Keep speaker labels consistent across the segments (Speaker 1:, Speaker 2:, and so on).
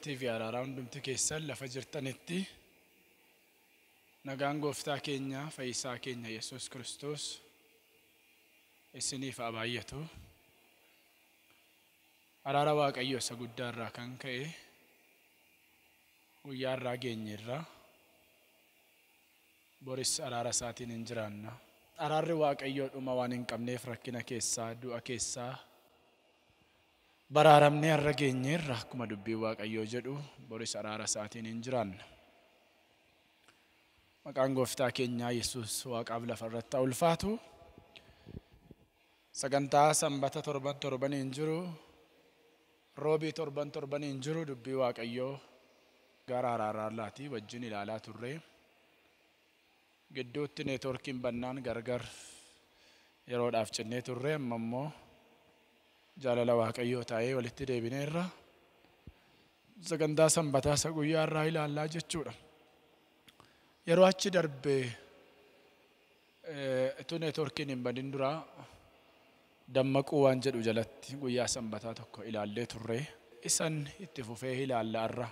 Speaker 1: tiiviyaadha raawundumti keessan lafa jirtanitti nagaan gooftaa keenya fayyisaa keenya yesus kiristoos isiniif abaayyatu araara waaqayyo isa guddaa kan ka'e guyyaa irraa boris araara isaatiin hin jiraanna araarri waaqayyoo dhuma waan hin qabneef rakkina keessaa du'a keessaa baraaramnee har'a geenyeerra akkuma dubbii waaqayyoo jedhu boris araara isaatiin hin jiraanna. Maqaan gooftaa keenyaa Yesuus waaqaaf lafa irratti haa ulfaatu. Sagantaa sanbata torban torbaniin jiru roobii torban torbaniin jiru dubbii waaqayyoo gara araaraalaatii wajjin ilaalaa turre. Gidduutti neetworkiin bannaan gargar yeroodhaaf cinnee turre amma immoo jaalala waaqayyoo taa'ee walitti deebinee irra sagantaa sanbataa isa guyyaa irraa ilaallaa jechuudha. Yeroo achi darbee utuu neetworkiin hin badin duraa dammaquu waan jedhu jalatti guyyaa sanbataa tokko ilaallee turree isan itti fufee ilaallaa irra.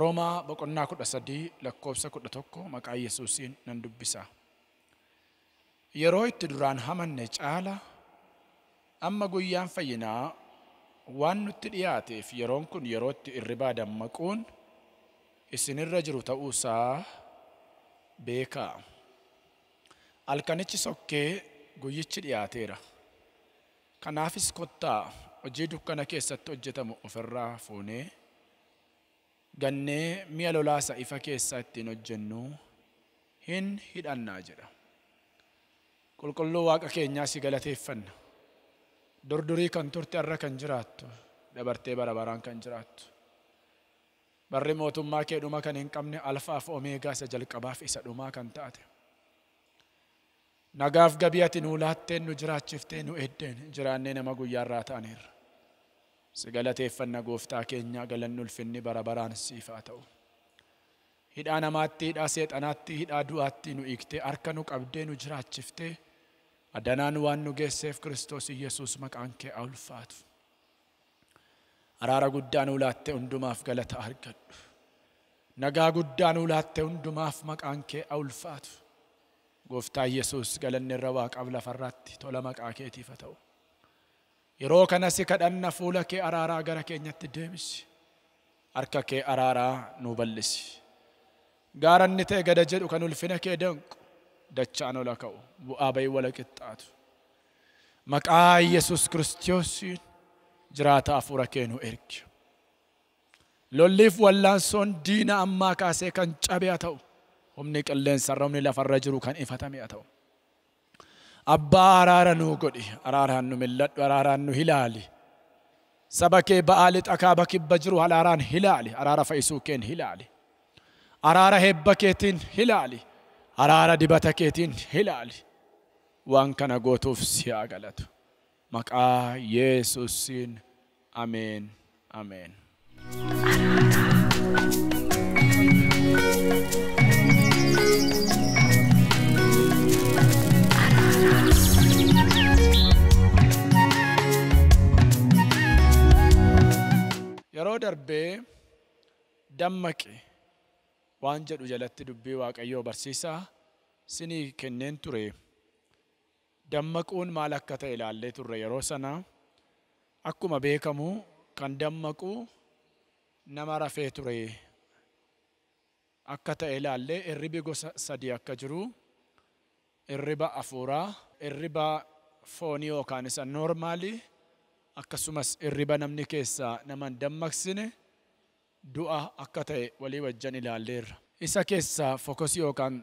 Speaker 1: Roomaa boqonnaa kudha sadii lakkoobsa kudha tokko maqaa Yesuusiin nan dubbisa. Yeroo itti duraan hamanne caala. amma guyyaan fayyinaa waan nutti dhiyaateef yeroon kun yerootti irribaa dammaquun isinirra jiru ta'uusaa beekaa. Alkanichi sokkee guyyichi dhiyaateera. Kanaafis kottaa hojii dukkana keessatti hojjetamu ofirraa fuunee gannee mi'a lolaasa ifa keessaa ittiin hojjennu hin hidhannaa jedha. Qulqulluu waaqa keenyaa si galateeffanna. Durdurii kan turte irra kan jiraattu dabartee bara baraan kan jiraattu. Barri mootummaa kee dhuma kan hin qabne alfaaf omegaa isa jalqabaaf isa dhumaa kan taate. Nagaaf gabii ati laatteen nu jiraachiftee nu eddeen jiraannee nama guyyaa irraa ta'aniirra. Si galateeffanna gooftaa keenyaa galanni ulfinni bara baraan siifaa ta'u. Hidhaa namaatti, hidhaa seexanaatti, hidhaa du'aatti nu igtee harka nu qabdee nu jiraachiftee. Addanaan waan nu geesseef Kiristoos Iyyasuus maqaan kee haa ulfaatu. Araara guddaa nu laatte hundumaaf galata argadhu. Nagaa guddaa nu laatte hundumaaf maqaan kee haa ulfaatu. Gooftaa Iyyasuus galanni irra waaqaaf lafarratti tola maqaa keetiif haa ta'u. Yeroo kanasi kadhanna fuula kee araaraa gara keenyatti deebisi. Harka kee araaraa nu bal'isi. Gaaranni ta'e gada jedhu kan ulfina kee danqu. dachaan ola ka'u bu'aa bayii wala qixxaatu maqaa yesus kiristoosiin jiraata hafuura keenu ergi lolliif wallaansoon diina ammaa kaasee kan cabe haa ta'u humni qilleensarra humni lafarra jiru kan ifatame haa ta'u abbaa araara nuu godhi araaraan nu milladhu araaraan nu hilaali saba kee ba'aali xakaaba bakibba jiru halaaraan hilaali araara fa'isuu keen hilaali araara heebba keetiin hilaali Haraara dibata keetiin hilaali waan kana gootuuf siyaa galatu maqaa yeesuusiin ameen ameen. yeroo darbee dammaqe. waan jedhu jalatti dubbii waaqayyoo barsiisaa sinii kenneen ture. Dammaquun maal akka ta'e ilaallee turre yeroo sana akkuma beekamu kan dammaqu nama rafee ture. Akka ta'e ilaallee irribi gosa sadii akka jiru irriba afuuraa, irriba foonii yookaan isa noormaalii akkasumas irriba namni keessaa nama dammaqsine. du'a akka ta'e walii wajjan ilaalleerra. Isa keessaa fokosi yookaan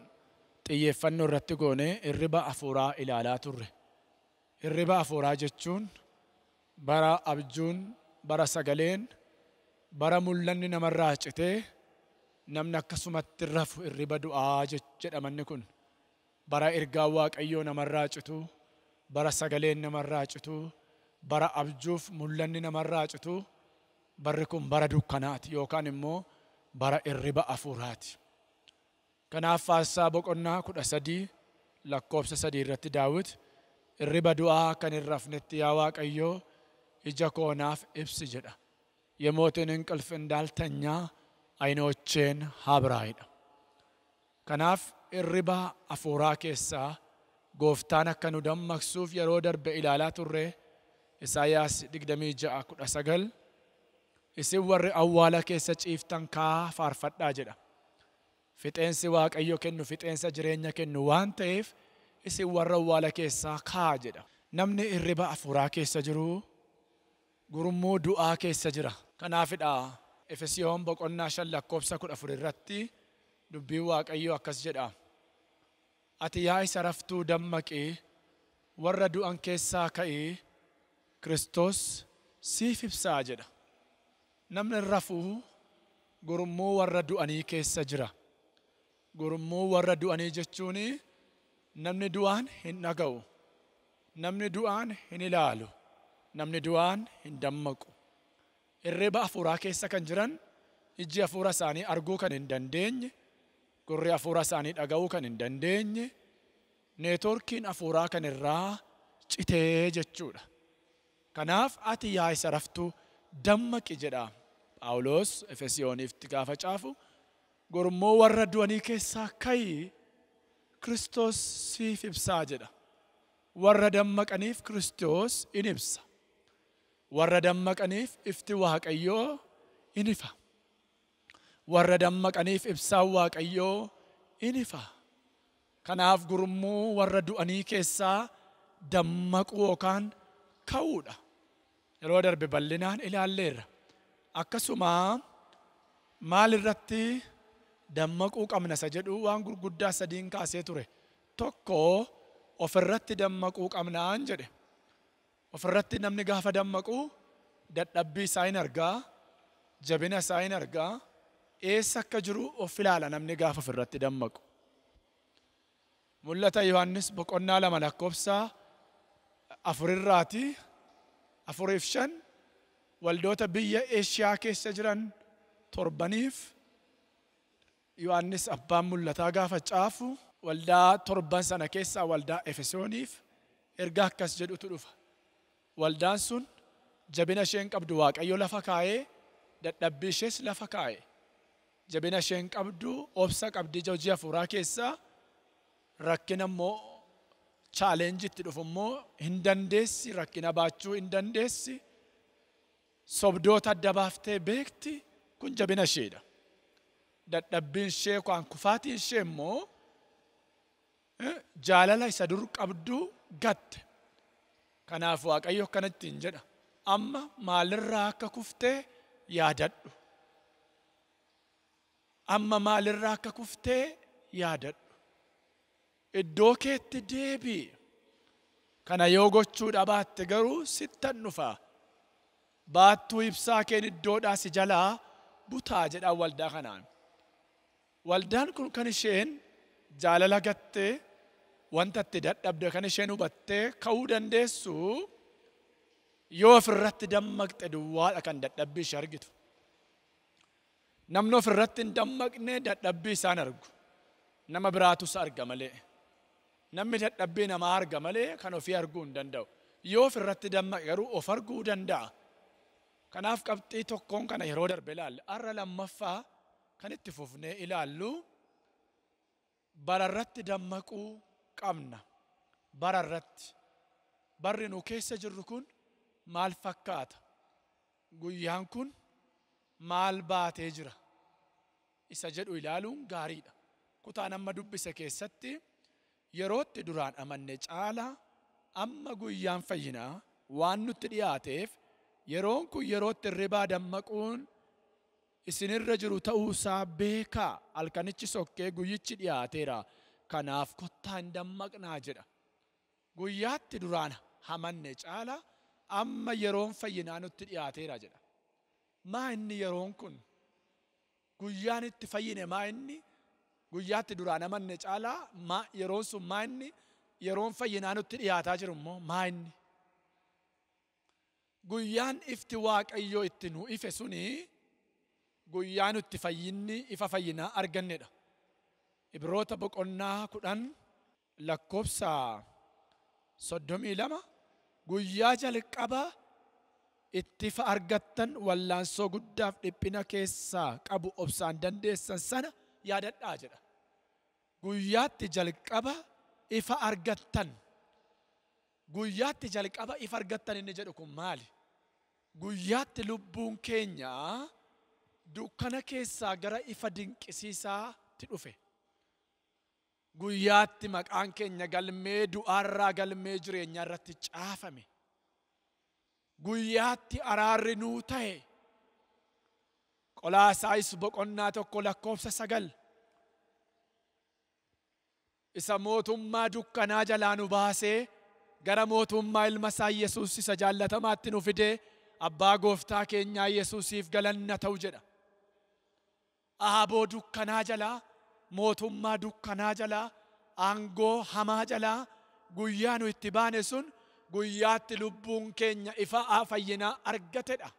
Speaker 1: xiyyeeffannoo irratti goonee hirriba afuuraa ilaalaa turre. Hirriba afuuraa jechuun bara abjuun, bara sagaleen, bara mul'anni namarraa citee namni akkasumatti rafu hirriba du'aa jedhamanni kun bara ergaa waaqayyoo namarraa citu bara sagaleen namarraa citu bara abjuuf mul'anni namarraa citu barri kun bara dukkanaati yookaan immoo bara irriba afuuraati. Kanaaf faarsaa boqonnaa kudha sadii lakkoobsa sadii irratti daawit irriba du'aa kan hin rafnetti yaa Waaqayyoo ija koonaaf ibsi jedha. Yemootiin inqilf indaaltanyaa ayinoocheen haabraayidha. Kanaaf irriba afuuraa keessaa gooftaan akka nu dammaqsuuf yeroo darbe ilaalaa turre Isaayyaas sagal. isin warri awwaala keessa ciiftan kaa faarfadhaa jedha. Fixeensi Waaqayyo kennu fixeensa jireenya kennu waan ta'eef isin warri awwaala keessaa kaa jedha. Namni irriba afuuraa keessa jiru gurmuu du'aa keessa jira. Kanaafidha Efesiyoon boqonnaa shan lakkoobsa kudha afur irratti dubbiin Waaqayyo akkas jedha. Ati yaa isa raftuu dammaqee warra du'an keessaa ka'ee Kiristoos siif ibsaa jedha. namni rafuu gurummuu warra du'anii keessa jira. gurummuu warra du'anii jechuun namni du'aan hin dhaga'u, namni du'aan hin ilaalu, namni du'aan hin dammaqu. Irreeba afuuraa keessa kan jiran ijji afuuraa isaanii arguu kan hin dandeenye, gurri afuuraa isaanii dhaga'uu kan hin dandeenye, neetworkiin afuuraa kan irraa citee jechuudha. Kanaaf ati yaa isa raftuu dammaqi jedha Phaawulos Efesiyooniif gaafa caafu gormoo warra du'anii keessaa ka'ii Kiristoos siif ibsaa jedha. Warra dammaqaniif Kiristoos in ibsa. Warra dammaqaniif ifti Waaqayyoo in ifa. Warra dammaqaniif ibsaan Waaqayyoo in ifa. Kanaaf gurmuu warra du'anii keessaa dammaquu yookaan kauda. yeroo darbe bal'inaan ilaalleerra. Akkasuma maal irratti dammaquu qabna isa jedhu waan gurguddaa sadiin kaasee ture. Tokko ofirratti dammaquu qabnaan jedhe. Ofirratti namni gaafa dammaqu dadhabbii isaa hin argaa, jabina isaa hin argaa, eessa akka jiru of ilaala namni gaafa ofirratti dammaqu. Mul'ata Yohaannis boqonnaa lama lakkoofsa afurirraati. afuriif shan waldoota biyya eeshiyaa keessa jiran torbaniif yohannis abbaan mul'ataa gaafa caafu waldaa torban sana keessaa waldaa efesooniif erga akkas jedhutu dhufa waldaan sun jabina isheen qabdu waaqayyo lafa kaa'ee dadhabbii ishees lafa kaa'e jabina isheen qabdu obsa qabdi hojii hafuuraa keessaa rakkina immoo chaalenjitti dhufu immoo hin dandeessi rakkina baachuu hin dandeessi sobdoota adda baaftee beekti kun jabina isheedha. Dadhabbiin ishee kan kufaatiin ishee immoo eh, jaalala isa dur qabduu gatte. Kanaaf Waaqayyo akkanatti hin jedha. Amma maalirraa akka kuftee yaadadhu. Amma maalirraa akka kuftee yaadadhu. iddoo keetti deebii kana yoo gochuudha baatte garuu sittan dhufa baattuu ibsaa keen iddoodhaa si jalaa butaa jedhaan waldaa kanaan waldaan kun kan isheen jaalala gattee wanta itti dadhabde kan isheen hubattee ka'uu dandeessu yoo ofirratti dammaqxe duwwaadha kan dadhabbii ishee argitu. Namni ofirratti hin dammaqne dadhabbii isaan argu. Nama biraatu isa arga malee. namni dadhabbii namaa arga malee kan ofii arguu hin danda'u yoo ofirratti damma garuu of arguu danda'a. Kanaaf qabxii tokkoon kana yeroo darbe ilaalle har'a lammaffaa kan itti fufnee ilaallu bararratti dammaquu qabna. Bararratti barri nu keessa jirru kun maal fakkaata? Guyyaan kun maal baatee jira? Isa jedhu ilaaluun gaariidha. kutaa nama dubbise keessatti. yerootti duraan amanne caalaa amma guyyaan fayyinaa waan nutti dhiyaateef yeroon kun yerootti ribaa dammaquun isinirra jiru ta'uusaa beekaa halkanichi sokkee guyyichi dhiyaateera kanaaf kottaa hin dammaqnaa jedha guyyaatti duraan hamanne caalaa amma yeroon fayyinaa nutti dhiyaateera jedha maa inni yeroon kun guyyaan itti fayyine maa inni guyyaatti duraan amanne caalaa yeroon sun maa inni yeroon fayyinaa nutti dhiyaataa jirummoo maa inni. Guyyaan ifti waaqayyoo itti nu ife suni guyyaa nutti fayyinni ifa fayyinaa argannedha. Ibroota boqonnaa kudhan lakkoobsa soddomii lama guyyaa jalqaba ifa argattan wallaansoo guddaaf dhiphina keessaa qabu obsaan dandeessan sana. yaadadhaa jedha. Guyyaatti jalqaba ifa argattan. Guyyaatti jalqaba ifa argattan inni jedhu kun maali? Guyyaatti lubbuun keenya dukkana keessaa gara ifa dinqisiisaatti dhufe. Guyyaatti maqaan keenya galmee du'aarraa galmee jireenyaa irratti caafame. Guyyaatti araarri nuu ta'e. Qolaasaayis boqonnaa tokko lakkoofsa sagal isa mootummaa dukkanaa jalaa nu baasee gara mootummaa ilma isaa Yesuus isa jaallatamaatti nu fidee abbaa gooftaa keenyaa Yesuusiif galanna ta'u jedha. Aaboo dukkanaa jalaa, mootummaa dukkanaa jalaa, aangoo hamaa jalaa guyyaa nu itti baane sun guyyaatti lubbuun keenya ifa fayyinaa argatedha.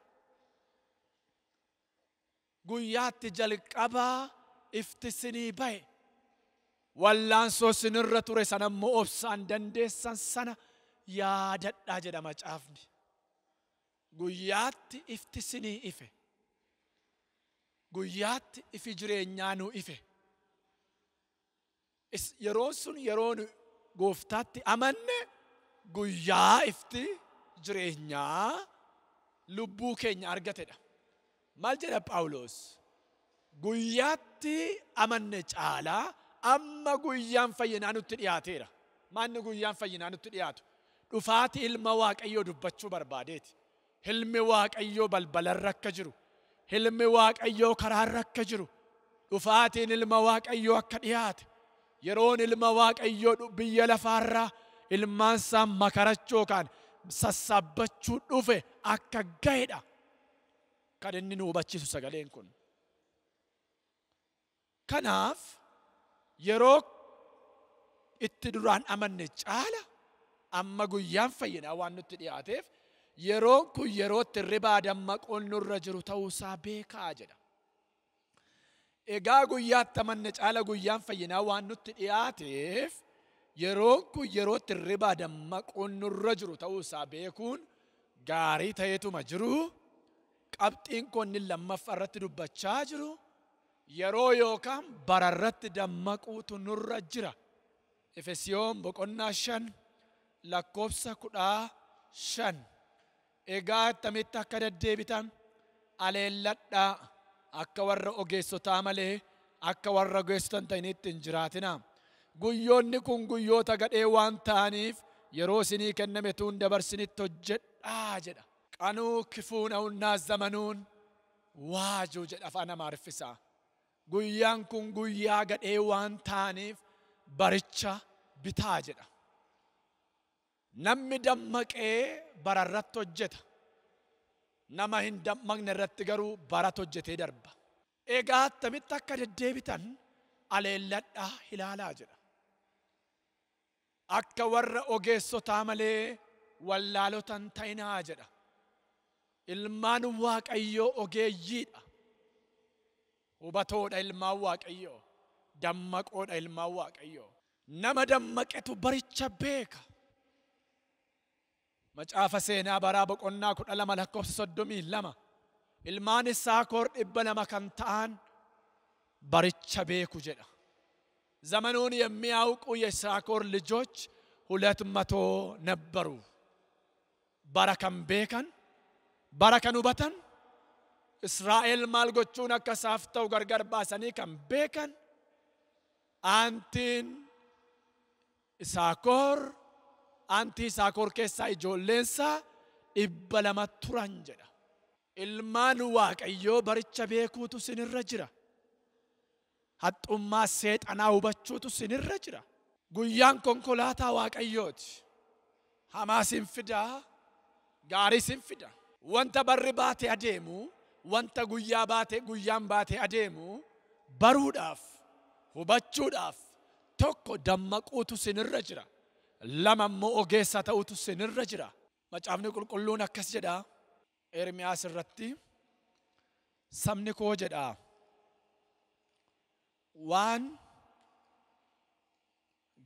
Speaker 1: guyyaatti jalqabaa iftisinii bahe wallaansoo sinirra ture sana immoo obsaan dandeessan sana yaadadhaa jedhama caafni guyyaatti iftisinii ife guyyaatti ifi jireenyaa nu ife yeroon sun yeroo nu gooftaatti amanne guyyaa ifti jireenyaa lubbuu keenya argatedha maal jedha Phaawulos guyyaatti amanne caalaa amma guyyaan fayyinaa nutti Maanni guyyaan fayyinaa nutti dhiyaatu dhufaati ilma waaqayyoo dubbachuu barbaadeeti. ilmi waaqayyoo balbalarra akka jiru, ilmi waaqayyoo karaarra akka jiru, dhufaatiin ilma waaqayyoo akka dhiyaate, yeroon ilma waaqayyoo biyya lafaarraa ilmaansaa makarachuu yookaan sassabbachuu dhufe akka ga'edha. kan inni nu hubachiisu sagaleen kun. Kanaaf yeroo itti duraan amanne caala amma guyyaan fayyinaa waan nutti dhiyaateef yeroon kun yerootti ribaa dammaqoon nurra jiru ta'uusaa beekaa jedha. Egaa guyyaatti amanne caala guyyaan fayyinaa waan nutti dhiyaateef yeroon kun yerootti ribaa dammaqoon nurra jiru ta'uusaa beekuun gaarii ta'eetuma jiruu. qabxiin kun lammaffa irratti dubbachaa jiru yeroo yookaan bara irratti dammaquutu nurra jira. Efesiyoon boqonnaa shan lakkoobsa kudhaa shan egaa attamitti akka deddeebitan aleelladhaa akka warra ogeessotaa malee akka warra ogeessotan ta'initti hin jiraatina. Guyyoonni kun guyyoota gadhee waan ta'aniif yeroo isinii kenname tuun dabarsinitti hojjedhaa jedha. Qanuu kifuunawunnaa zamanuun waajuu jedha afaan amaariffisaa. Guyyaan kun guyyaa gadhee waan taaniif baricha bitaa jedha. Namni dammaqee bara irratti hojjeta. Nama hin dammaqne irratti garuu barat hojjetee darba. Egaa attamitti akka deddeebitan aleelladhaa ilaalaa jedha. Akka warra ogeessotaa malee wallaalotan ta'inaa jedha. ilmaan waaqayyoo ogeeyyiidha. Hubatoodha ilmaan waaqayyoo. Dammaqoodha ilmaan waaqayyoo. Nama dammaqetu baricha beeka. Macaafa seenaa baraa boqonnaa kudha lama lakkoofsa soddomii lama. Ilmaan isaa koor dhibba lama kan ta'an baricha beeku jedha. زمنون يمياوقوا يساكور لجوج ሁለት መቶ ነበሩ። በረከም ቤከን barakanubatan kan hubatan Israa'el maal gochuun akka isaaf ta'u gargar baasanii kan beekan aantiin Isaakoor aantii Isaakoor keessaa ijoolleensaa dhibba lama turan jedha. Ilmaan Waaqayyoo baricha beekuutu sinirra jira. Haxxummaa seexanaa hubachuutu sinirra jira. Guyyaan konkolaataa Waaqayyooti. Hamaa sin fidaa, gaarii sin fidaa. wanta barri baate adeemu wanta guyyaa baate guyyaan baate adeemu baruudhaaf hubachuudhaaf tokko dammaquutu sinirra jira lama immoo ogeessa ta'utu sinirra jira macaafni qulqulluun akkas jedha ermiyaas irratti sabni koo jedha waan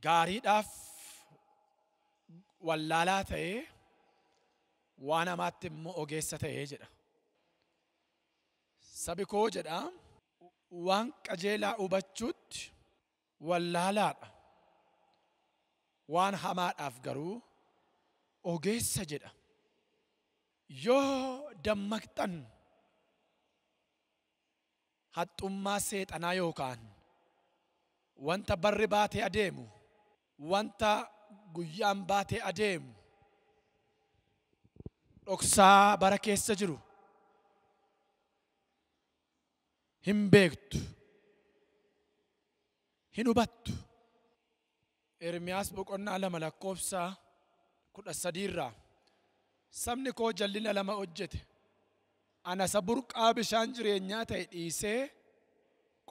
Speaker 1: gaariidhaaf wallaalaa ta'ee waan hamaatti immoo ogeessa ta'ee jedha. Sabi koo jedha waan qajeelaa hubachuutti wallaalaadha. Waan hamaadhaaf garuu ogeessa jedha. Yoo dammaqxan haxxummaa seexanaa yookaan wanta barri baatee adeemu wanta guyyaan baatee adeemu dhoksaa bara keessa jiru hin beektu hin hubattu ermiyaas boqonnaa lama lakkoofsaa kudha sadiirraa sabni koo jallina lama hojjete anasa burqaa bishaan jireenyaa ta'e dhiisee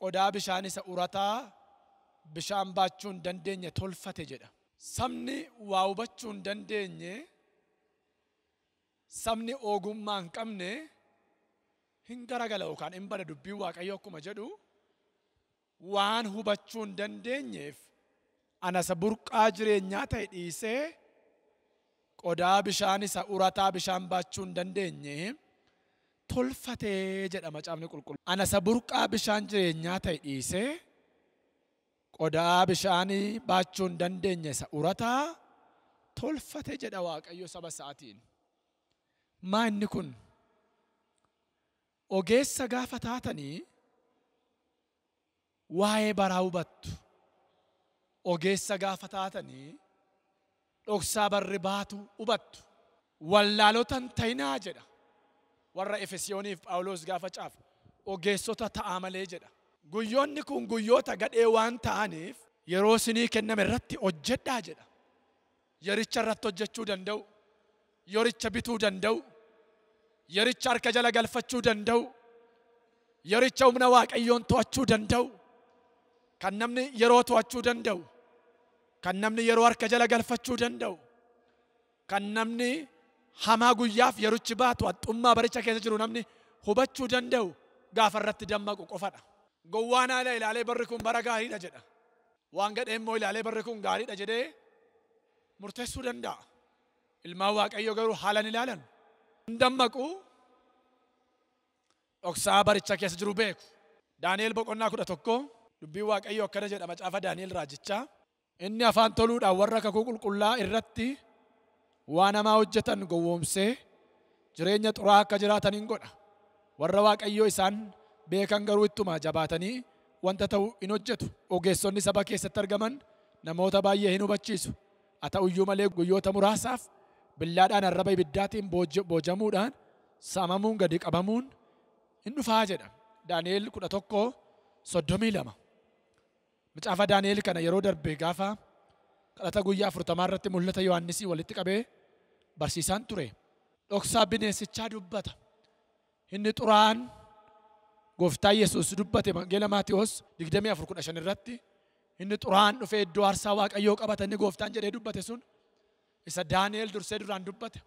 Speaker 1: qodaa bishaan isa urataa bishaan baachuu dandeenye tolfate jedha sabni waa hubachuun dandeenye sabni ogummaa hin qabne hin garagala kan hin bada dubbii waaqayyo akkuma jedhu waan hubachuu hin dandeenyeef anasa burqaa jireenyaa ta'e dhiisee qodaa bishaan isa urataa bishaan baachuu hin dandeenye tolfatee jedhama caafni qulqullu. Anasa burqaa bishaan jireenyaa ta'e dhiisee qodaa bishaanii baachuu hin dandeenye isa urataa tolfate jedha waaqayyo saba sa'aatiin. maa inni kun ogeessa gaafa taatanii waa'ee baraa hubattu ogeessa gaafa taatanii dhoksaa barri baatu hubattu wallaalotan ta'inaa jedha warra efesiyooniif phaawulos gaafa caafu ogeessota ta'aa malee jedha guyyoonni kun guyyoota gadhee waan ta'aniif yeroo sinii kenname irratti hojjedhaa jedha yericha irratti hojjechuu danda'u yoricha bituu danda'u Yericha harka jala galfachuu danda'u, yericha humna waaqayyoon to'achuu danda'u, kan namni yeroo to'achuu danda'u, kan namni yeroo harka jala galfachuu danda'u, kan namni hamaa guyyaaf yerichi baatu haxxummaa baricha keessa jiru namni hubachuu danda'u gaafa irratti dammaqu qofadha. Gowwaan haala ilaalee barri kun bara gaariidha jedha. Waan gadhee immoo ilaalee barri kun gaariidha jedhee murteessuu danda'a. Ilmaan waaqayyoo garuu haalan ilaalan. Dammaquu dhoksaa baricha keessa jiru beeku. Daani'el boqonnaa kudha tokko dubbii waaqayyoo akkana jedhama caafa Daani'el raajichaa. Inni afaan toluudhaan warra kakuu qulqullaa irratti waan namaa hojjetan gowwomsee jireenya xuraa akka jiraatan hin godha. Warra waaqayyoo isaan beekan garuu ittuma jabaatanii wanta ta'u hin hojjetu. Ogeessonni saba keessatti argaman namoota baay'ee hin hubachiisu. Haa ta'uyyuu malee guyyoota muraasaaf billaadhaan arraba ibiddaatiin boojamuudhaan saamamuun gadi qabamuun hin dhufaa jedha. Daani'eel kudha tokko soddomii lama. Micaafa Daani'eel kana yeroo darbee gaafa kadhata guyyaa afurtamaa irratti mul'ata Yohaannisii walitti qabee barsiisaan ture. Dhoksaa bineensichaa dubbata. Inni xuraan gooftaa Yesuus dubbate Mangeela Maatiyoos 24:15 irratti inni xuraan dhufee iddoo aarsaa Waaqayyoo qabatanii gooftaan jedhee dubbate sun isa daani'eel dursee duraan dubbate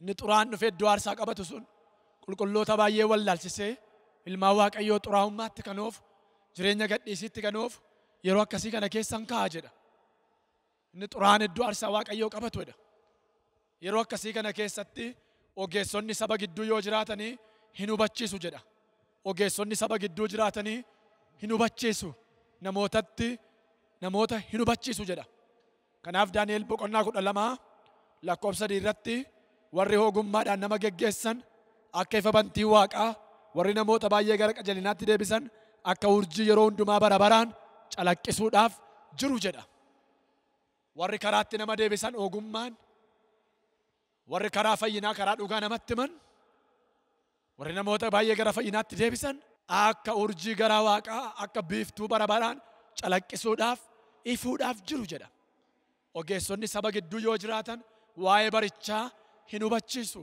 Speaker 1: inni xuraan dhufee duwaarsaa qabatu sun qulqulloota baay'ee wallaalchisee ilmaa waaqayyoo xuraa'ummaatti kanoof jireenya gadhiisitti kanoof yeroo akkasii kana keessan ka'a jedha inni xuraan iddoo aarsaa waaqayyoo qabatu jedha yeroo akkasii kana keessatti ogeessonni saba gidduu yoo jiraatanii hin hubachiisu jedha ogeessonni saba gidduu jiraatanii hin hubachiisu namootatti namoota hin hubachiisu jedha Kanaaf Daani'el boqonnaa kudha lamaa lakkoofsa irratti warri ogummaadhaan nama geggeessan akka ifa bantii waaqaa warri namoota baay'ee gara qajalinaatti deebisan akka urjii yeroo hundumaa bara baraan calaqqisuudhaaf jiru jedha. Warri karaatti nama deebisan ogummaan warri karaa fayyinaa karaa dhugaa namatti himan warri namoota baay'ee gara fayyinaatti deebisan akka urjii gara waaqaa akka biiftuu bara baraan calaqqisuudhaaf ifuudhaaf jiru jedha. ogeessonni saba gidduu yoo jiraatan waa'ee barichaa hin hubachiisu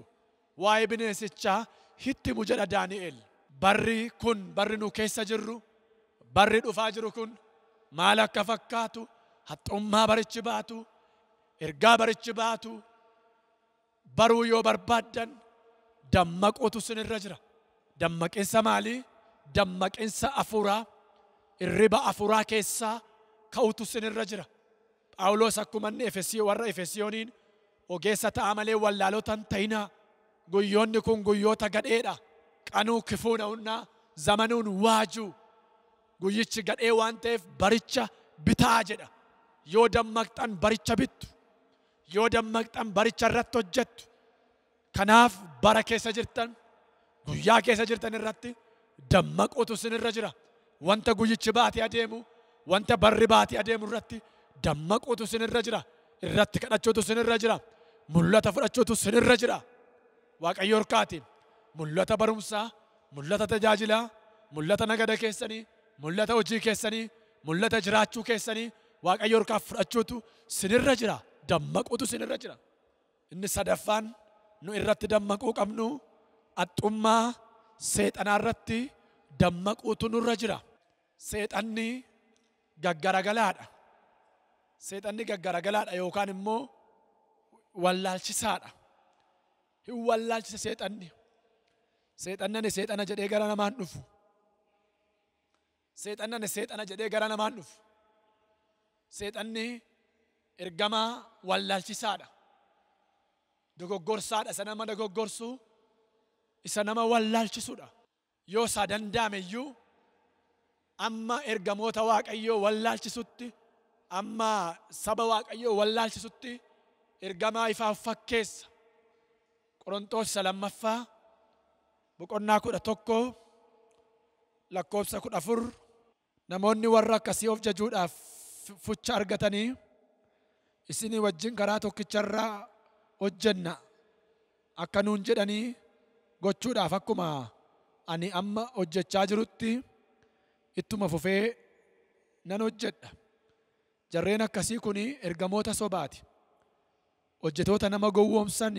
Speaker 1: waa'ee bineensichaa hittimu jedha Daani'el. Barri kun barri nu keessa jirru barri dhufaa jiru kun maal akka fakkaatu haxxummaa barichi baatu ergaa barichi baatu baruu yoo barbaaddan dammaquutu sinirra jira. Dammaqinsa maalii? Dammaqinsa afuuraa irriba afuuraa keessaa ka'utu sinirra jira. باولوس اكو من افسي ور افسيونين وجيسة عمله ولالوتا تينا قيوني كون قيوتا قد ايدا قانو كفونا ونا زمنون واجو قيوتش قد اي وانتف بريتشا بتاجدا يو دمقتن بريتشا بتو يو دمقتن بريتشا رتو جتو kanaaf bara keessa jirtan guyyaa keessa jirtan irratti dammaquutu isinirra jira wanta guyyichi baatee adeemu wanta barri baatee adeemu irratti dammaquutu sinirra jira. Irratti kadhachuutu sinirra jira. Mul'ata fudhachuutu sinirra jira. Waaqayyo horkaati. Mul'ata barumsaa, mul'ata tajaajilaa, mul'ata nagada keessanii, mul'ata hojii keessanii, mul'ata jiraachuu keessanii Waaqayyo horkaaf fudhachuutu sinirra jira. Dammaquutu sinirra jira. Inni sadaffaan nu irratti dammaquu qabnu axxummaa seexanaa irratti dammaquutu nurra jira. Seexanni gaggaragalaadha. seexanni gaggaragalaadha yookaan immoo wallaalchisaadha hin wallaalchisa seexanni seexannani seexana jedhee gara namaan dhufu seexannani seexana jedhee gara namaan dhufu seexanni ergamaa wallaalchisaadha dogoggorsaadha isa nama dogoggorsu isa nama wallaalchisudha yoo isaa danda'ame iyyuu amma ergamoota waaqayyoo wallaalchisutti أما سبواك أيو والله ستي إرجما إفا فكيس قرنطوس سلام مفا بقرنا كده توكو لكوبسا كده فر نموني ورا كسيوف ججود فوتشا أرغتني إسيني وجين كراتو كتشرا وجنة أكنون جدني قوتشود أفكما أني أما وجتشاجرتي إتما فوفي ننوجد jarreen akkasii kun ergamoota sobaati hojjetoota nama gowwoomsan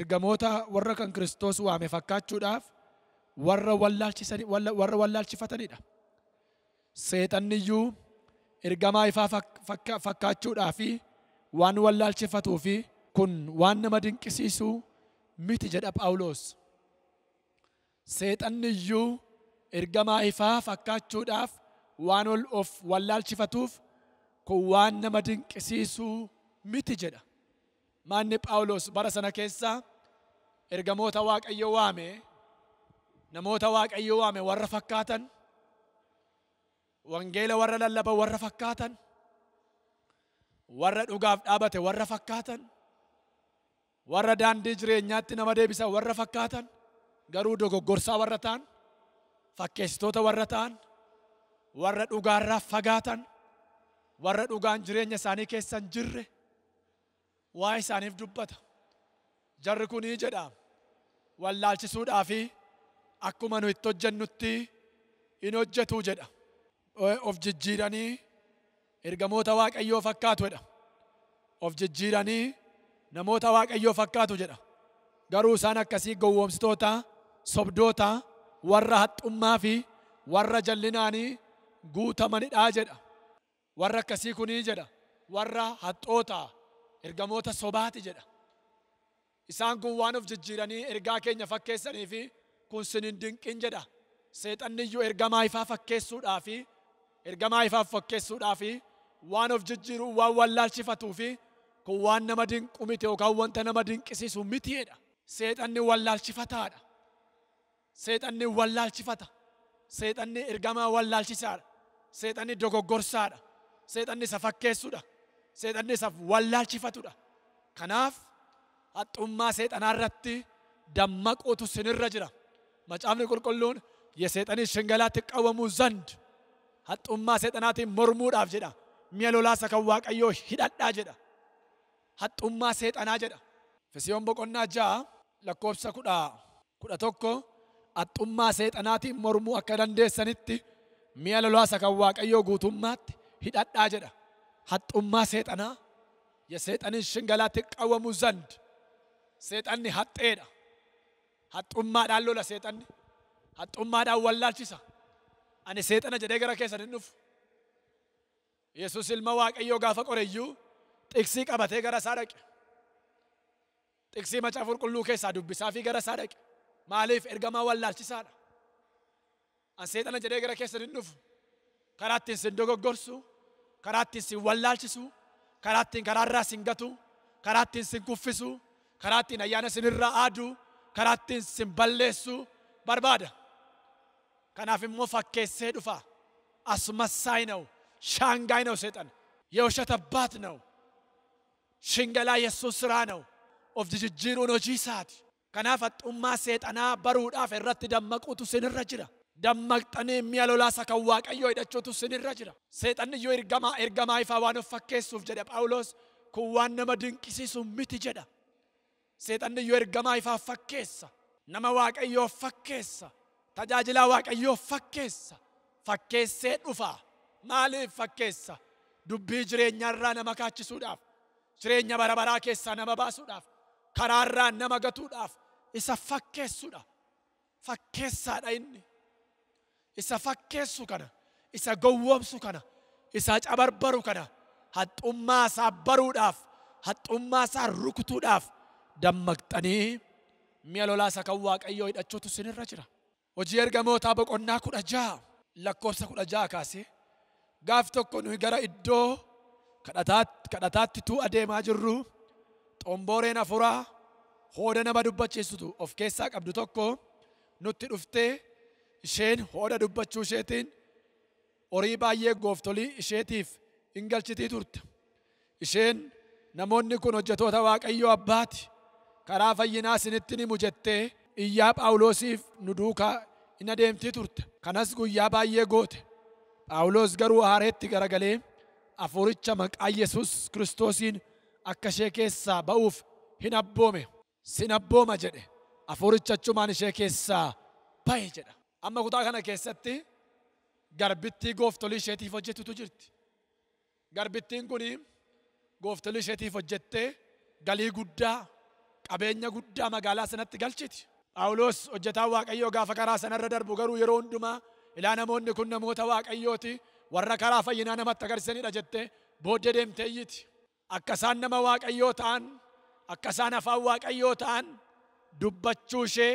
Speaker 1: ergamoota warra kan kiristoos waame fakkaachuudhaaf warra wallaalchifatanidha seexanniyyuu ergamaa ifaa fakkaachuudhaa fi waan wallaalchifatuu fi kun waan nama dinqisiisu miti jedha phaawulos seexanniyyuu ergamaa ifaa fakkaachuudhaaf waan ol of wallaalchifatuuf kun waan nama dinqisiisuu miti jedha. Maanni Phaawulos bara sana keessa ergamoota Waaqayyo waame namoota Waaqayyo waame warra fakkaatan wangeela warra lallaban warra fakkaatan warra dhugaaf dhaabate warra fakkaatan warra daandii jireenyaatti nama deebisan warra fakkaatan garuu dogoggorsaa warra ta'an fakkeessitoota warra ta'an warra dhugaarraa fagaatan warra dhugaan jireenya isaanii keessa jirre waa'ee isaaniif dubbata. Jarri kunii jedha wallaalchisuudhaa fi akkuma nu itti hojjennutti hin hojjetu jedha. Of jijjiiranii ergamoota Waaqayyoo fakkaatu jedha. Of jijjiiranii namoota Waaqayyoo fakkaatu jedha. Garuu isaan akkasii gowwoomsitoota, sobdoota, warra haxxummaa fi warra jallinaanii guutamanidhaa jedha. warra akkasii kunii jedha warra haxoota ergamoota sobaati jedha isaan kun waan of jijjiiranii ergaa keenya fakkeessanii fi kun sinin dinqin jedha seexanniyyuu ergamaa ifaa fakkeessuudhaa fi ergamaa ifaaf fakkeessuudhaa fi waan of jijjiiruu waan wallaalchifatuu fi kun waan nama dinqu miti yookaan wanta nama dinqisiisu mitiidha seexanni wallaalchifataadha seexanni wallaalchifata seexanni ergamaa wallaalchisaadha seexanni dogoggorsaadha seexanni isa fakkeessudha seexanni isaaf wallaalchifatudha kanaaf haxxummaa seexanaarratti dammaquutu sinirra jira macaafni qulqulluun yeseexanii shingalaatti qabamu zand haxxummaa seexanaatiin mormuudhaaf jedha mi'a lolaasa kan waaqayyoo hidhadhaa jedha haxxummaa seexanaa jedha fisiyoon boqonnaa ja'a lakkoobsa kudha kudha tokko haxxummaa seexanaatiin mormuu akka dandeessanitti mi'a lolaasa kan waaqayyoo guutummaatti hidhadhaa jedha haxxummaa seexanaa ya seexaniin shingalaatti qawamu zand seexanni haxxeedha haxxummaadhaan lola seexanni haxxummaadhaan wallaalchisa ani seexana jedhee gara keessan hin dhufu yesus ilma waaqayyoo gaafa qoreyyuu xiksii qabatee gara isaa dhaqe xiksii macaa qulqulluu keessaa dubbisaa fi gara isaa dhaqe maaliif ergamaa wallaalchisaadha ani seexana jedhee gara keessan hin dhufu karaatti hin sin dogoggorsu karaa ittiin sin wallaalchisu karaa ittiin karaarraa sin gatu karaa ittiin sin kuffisu karaa ittiin ayyaana sinirraa aadu karaa ittiin sin balleessu barbaada kanaaf immoo fakkeessee dhufa asmasaay ነው ሻንጋይ ነው ሰይጣን የውሸት አባት ነው ሽንገላ የሱ ስራ ነው ኦፍ ጅጅሩን ሆጂ ሰዓት kanaaf haxxummaa seexanaa baruudhaaf irratti dammaquu tusinirra jira dammaqxanii mi'a lolaa saka waaqayyoo hidhachuutu sinirra jira. Seexanni yoo ergamaa ergamaa ifaa waan of fakkeessuuf jedhe Phaawulos kun waan nama dinqisiisu miti jedha. Seexanni yoo ergamaa ifaa fakkeessa nama waaqayyoo fakkeessa tajaajilaa waaqayyoo fakkeessa fakkeessee dhufaa maaliif fakkeessa dubbii jireenyaarraa nama kaachisuudhaaf jireenya barabaraa keessaa nama baasuudhaaf karaarraa nama gatuudhaaf isa fakkeessuudha fakkeessaadha inni. isa fakkeessu kana isa gowwoomsu kana isa cabarbaru kana haxxummaa isaa baruudhaaf haxxummaa isaa rukutuudhaaf dammaqxanii mi'a lolaa isa kan waaqayyoo hidhachuutu sinirra jira. Hojii ergamootaa boqonnaa kudha ja'a lakkoofsa kudha ja'a kaasee gaaf tokko nuyi gara iddoo kadhataatti tuu adeemaa jirru xombooreen hafuraa hooda nama dubbachiisutu of keessaa qabdu tokko nutti dhuftee isheen hooda dubbachuu isheetiin horii baay'ee gooftolii isheetiif hin galchitii turte. Isheen namoonni kun hojjetoota Waaqayyoo abbaati karaa fayyinaa isinitti himu mujettee iyyaa paawulosiif nu duukaa in adeemtii turte. Kanas guyyaa baay'ee goote. paawulos garuu haareetti garagalee hafuuricha maqaa Yesuus Kiristoosiin akka ishee keessaa ba'uuf hin abboome. Sin abbooma jedhe. Hafuuricha achumaan ishee keessaa ba'e jedha. amma kutaa kana keessatti garbittii gooftolii isheetiif hojjettutu jirti. Garbittiin kun gooftolii isheetiif hojjettee galii guddaa qabeenya guddaa magaalaa sanatti galchiti. Paawulos hojjetaan Waaqayyoo gaafa karaa sanarra darbu garuu yeroo hundumaa ilaa namoonni kun namoota Waaqayyooti warra karaa fayyinaa namatti agarsiisanidha jettee booddee deemtee iyyiti. Akka isaan nama Waaqayyoo ta'an akka isaan afaan Waaqayyoo ta'an dubbachuu ishee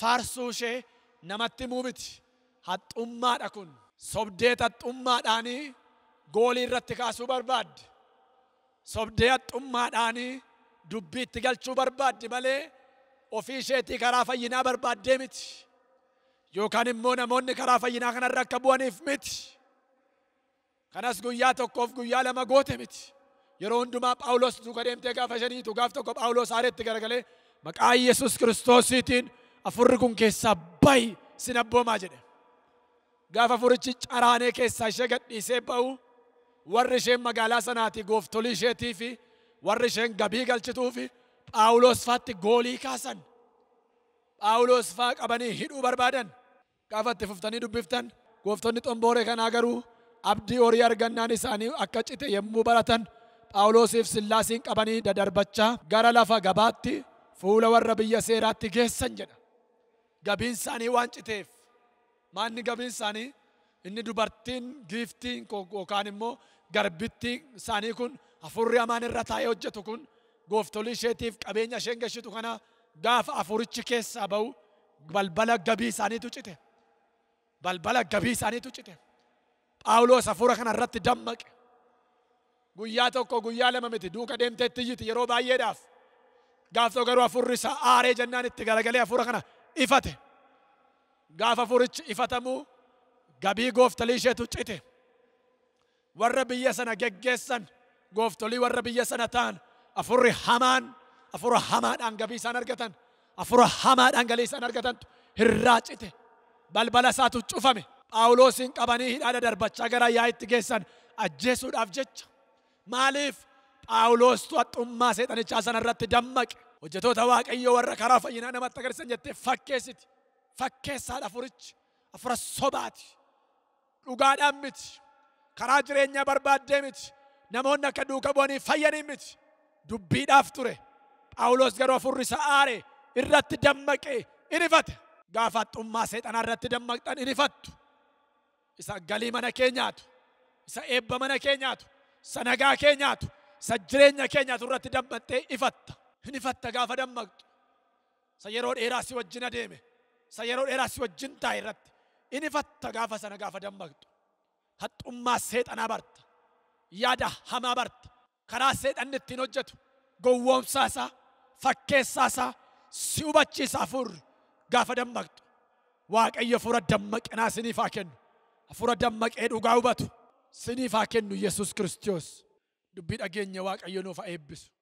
Speaker 1: faarsuu ishee namatti muumiti haxxummaadha kun sobdeet haxxummaadhaanii goolii irratti kaasuu barbaaddi sobdee haxxummaadhaanii dubbii itti galchuu barbaaddi malee ofii isheetii karaa fayyinaa barbaaddee miti yookaan immoo namoonni karaa fayyinaa kanarra akka bu'aniif miti kanas guyyaa tokkoof guyyaa lama goote miti yeroo hundumaa phaawulos duuka deemtee gaafa shaniitu gaaf tokko phaawulos haaretti garagalee maqaa yesus kiristoosiitiin afurri kun keessaa bayi sin abboomaa jedhe. Gaafa furichi caraanee keessaa ishee gadhiisee ba'u warri isheen magaalaa sanaati gooftolii isheetii fi warri isheen gabii galchituu fi Phaawulos faatti goolii kaasan. Phaawulos faa qabanii hidhuu barbaadan. Gaafa itti fuftanii dubbiftan gooftonni xomboore kanaa garuu abdii horii argannaan isaanii akka cite yemmuu baratan Phaawulosiif Sillaasiin qabanii dadarbachaa gara lafa gabaatti fuula warra biyya seeraatti geessan jedha. gabiin isaanii waan citeef maanni gabiin isaanii inni dubartiin giiftiin yookaan immoo garbittiin isaanii kun afurri hamaan irra taa'ee hojjetu kun gooftolii isheetiif qabeenya isheen gashitu kana gaafa afurichi keessaa ba'u balbala gabii isaaniitu cite balbala gabii isaaniitu cite phaawulos afura kana irratti dammaqe guyyaa tokko guyyaa lama miti duuka deemteetti iyyiti yeroo baay'eedhaaf gaaftoo garuu afurri isaa aaree jennaan itti garagalee afura kana ifate gaafa furichi ifatamu gabii gooftolii isheetu cite warra biyya sana geggeessan gooftolii warra biyya sana ta'an afurri hamaan afura hamaadhaan gabii isaan argatan afura hamaadhaan galii isaan argatantu hirraa cite balbala isaatu cufame phaawulosin qabanii hidhaadha darbachaa gara yaa'itti geessan ajjeesuudhaaf jecha maaliif phaawulostu haxummaa seexanichaa sanarratti dammaqe hojjetoota waaqayyoo warra karaa fayyinaa namatti agarsiisan jettee fakkeessiti. Fakkeessaadha afurichi. Afura sobaati. Dhugaadhaan miti. Karaa jireenyaa barbaaddee miti. Namoonni akka duuka bu'anii fayyanii miti. Dubbiidhaaf ture. Phaawulos garuu afurri isa aare irratti dammaqee in ifate xummaa seexanaa irratti dammaqxan ifattu Isa galii mana keenyaatu. Isa eebba mana keenyaatu. Isa nagaa keenyaatu. Isa jireenya keenyaatu irratti dammaqtee ifatta. hinifatta gaafa dammaqxu sa yeroo dheeraa si wajjin adeeme sa yeroo dheeraa si wajjin taa irratti hinifatta gaafa sana gaafa dammaqxu haxxummaa seexanaa barta yaada hamaa barta karaa seexanni ittiin hojjetu gowwoomsaa isaa fakkeessaa isaa si hubachiisa hafuurri gaafa dammaqxu waaqayyo hafuura dammaqinaa siniif haa kennu hafuura dammaqee dhugaa hubatu siniif haa kennu yesus kiristoos dubbii dhageenya waaqayyo nuuf haa eebbisu